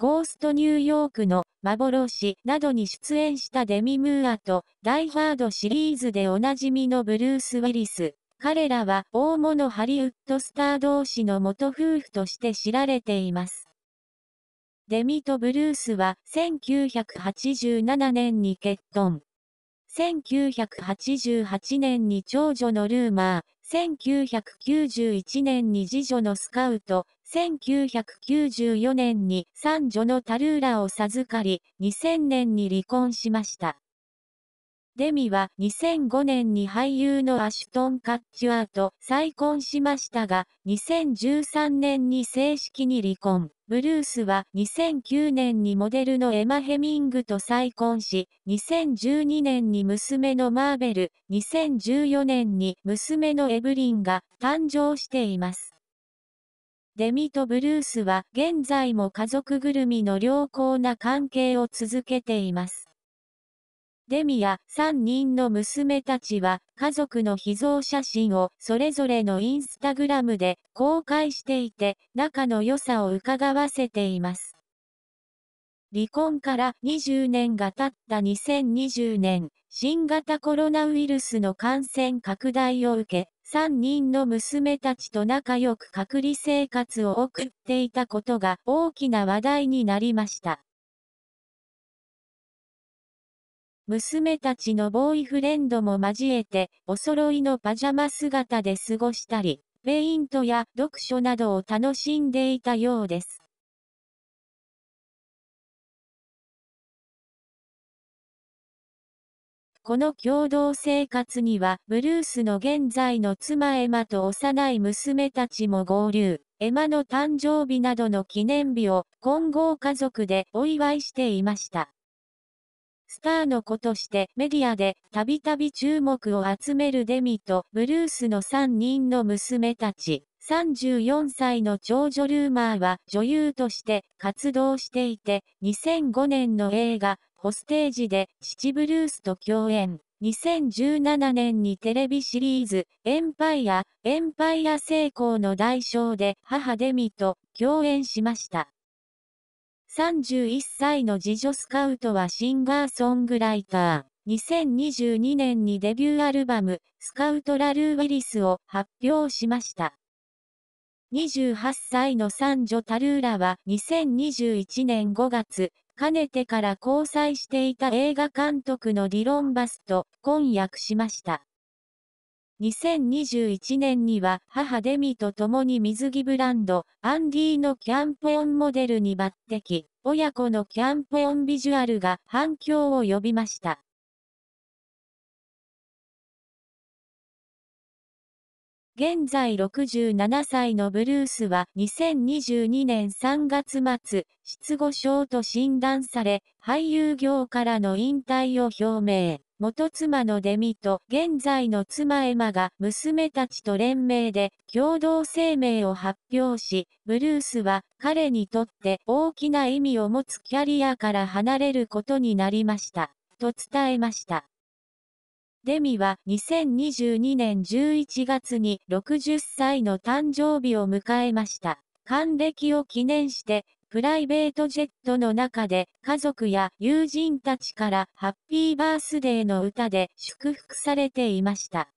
ゴーストニューヨークの幻などに出演したデミ・ムーアと、ダイ・ハードシリーズでおなじみのブルース・ウィリス。彼らは大物ハリウッドスター同士の元夫婦として知られています。デミとブルースは1987年に結婚。1988年に長女のルーマー、1991年に次女のスカウト、1994年に三女のタルーラを授かり、2000年に離婚しました。デミは2005年に俳優のアシュトン・カッチュアと再婚しましたが、2013年に正式に離婚。ブルースは2009年にモデルのエマ・ヘミングと再婚し、2012年に娘のマーベル、2014年に娘のエブリンが誕生しています。デミとブルースは現在も家族ぐるみの良好な関係を続けています。デミや3人の娘たちは家族の秘蔵写真をそれぞれのインスタグラムで公開していて仲の良さを伺わせています。離婚から20年が経った2020年、新型コロナウイルスの感染拡大を受け、3人の娘たちと仲良く隔離生活を送っていたことが大きな話題になりました。娘たちのボーイフレンドも交えて、お揃いのパジャマ姿で過ごしたり、ペイントや読書などを楽しんでいたようです。この共同生活には、ブルースの現在の妻エマと幼い娘たちも合流。エマの誕生日などの記念日を混合家族でお祝いしていました。スターの子としてメディアでたびたび注目を集めるデミとブルースの3人の娘たち。34歳の長女ルーマーは女優として活動していて、2005年の映画、ホステージで父ブルースと共演。2017年にテレビシリーズ、エンパイア、エンパイア成功の代償で母デミと共演しました。31歳の次女スカウトはシンガーソングライター。2022年にデビューアルバム、スカウトラルー・ウィリスを発表しました。28歳の三女タルーラは2021年5月、かねてから交際していた映画監督のディロン・バスと婚約しました。2021年には母デミと共に水着ブランド、アンディのキャンプオンモデルに抜擢、親子のキャンプオンビジュアルが反響を呼びました。現在67歳のブルースは2022年3月末、失語症と診断され、俳優業からの引退を表明。元妻のデミと現在の妻エマが娘たちと連名で共同声明を発表し、ブルースは彼にとって大きな意味を持つキャリアから離れることになりました、と伝えました。デミは2022年11月に60歳の誕生日を迎えました。還暦を記念して、プライベートジェットの中で家族や友人たちからハッピーバースデーの歌で祝福されていました。